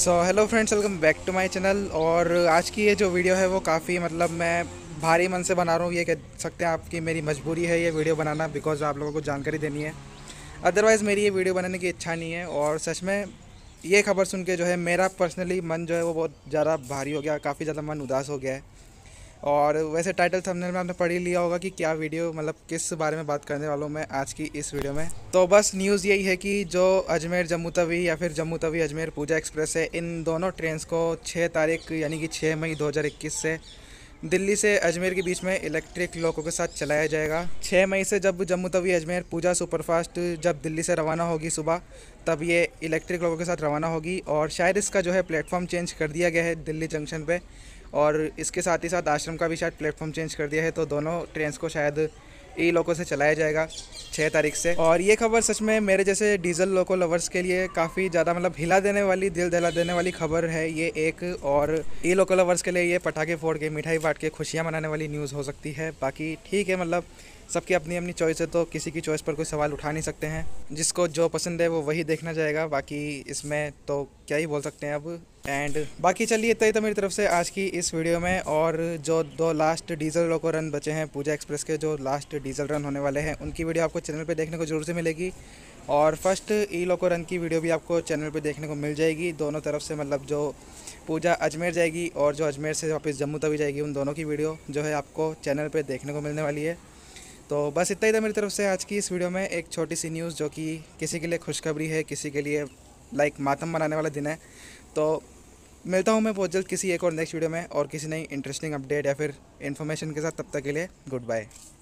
so hello friends welcome back to my channel और आज की ये जो वीडियो है वो काफ़ी मतलब मैं भारी मन से बना रहा हूँ ये कह सकते हैं आपकी मेरी मजबूरी है ये वीडियो बनाना बिकॉज आप लोगों को जानकारी देनी है अदरवाइज़ मेरी ये वीडियो बनाने की इच्छा नहीं है और सच में ये खबर सुन के जो है मेरा पर्सनली मन जो है वो बहुत ज़्यादा भारी हो गया काफ़ी ज़्यादा मन उदास हो गया है और वैसे टाइटल थंबनेल में आपने पढ़ ही लिया होगा कि क्या वीडियो मतलब किस बारे में बात करने वाला हूँ मैं आज की इस वीडियो में तो बस न्यूज़ यही है कि जो अजमेर जम्मू तवी या फिर जम्मू तवी अजमेर पूजा एक्सप्रेस है इन दोनों ट्रेन को छः तारीख यानी कि छः मई दो से दिल्ली से अजमेर के बीच में इलेक्ट्रिक लोको के साथ चलाया जाएगा छः मई से जब जम्मू तवी अजमेर पूजा सुपरफास्ट जब दिल्ली से रवाना होगी सुबह तब ये इलेक्ट्रिक लोको के साथ रवाना होगी और शायद इसका जो है प्लेटफॉर्म चेंज कर दिया गया है दिल्ली जंक्शन पे और इसके साथ ही साथ आश्रम का भी शायद प्लेटफॉर्म चेंज कर दिया है तो दोनों ट्रेन को शायद ई लोगों से चलाया जाएगा छः तारीख से और ये खबर सच में मेरे जैसे डीजल लोको लवर्स के लिए काफ़ी ज़्यादा मतलब हिला देने वाली दिल दहला देने वाली खबर है ये एक और ई लोको लवर्स के लिए ये पटाखे फोड़ के मिठाई बांट के खुशियाँ मनाने वाली न्यूज़ हो सकती है बाकी ठीक है मतलब सबकी अपनी अपनी चॉइस है तो किसी की चॉइस पर कोई सवाल उठा नहीं सकते हैं जिसको जो पसंद है वो वही देखना जाएगा बाकी इसमें तो क्या ही बोल सकते हैं अब एंड बाकी चलिए इतना ही तो मेरी तरफ से आज की इस वीडियो में और जो दो लास्ट डीजल लोको रन बचे हैं पूजा एक्सप्रेस के जो लास्ट डीजल रन होने वाले हैं उनकी वीडियो आपको चैनल पर देखने को जरूर से मिलेगी और फर्स्ट ई लोको रन की वीडियो भी आपको चैनल पर देखने को मिल जाएगी दोनों तरफ से मतलब जो पूजा अजमेर जाएगी और जो अजमेर से वापस जम्मू तभी जाएगी उन दोनों की वीडियो जो है आपको चैनल पर देखने को मिलने वाली है तो बस इतना ही था मेरी तरफ से आज की इस वीडियो में एक छोटी सी न्यूज़ जो कि किसी के लिए खुशखबरी है किसी के लिए लाइक मातम बनाने वाला दिन है तो मिलता हूँ मैं बहुत जल्द किसी एक और नेक्स्ट वीडियो में और किसी नई इंटरेस्टिंग अपडेट या फिर इन्फॉर्मेशन के साथ तब तक के लिए गुड बाय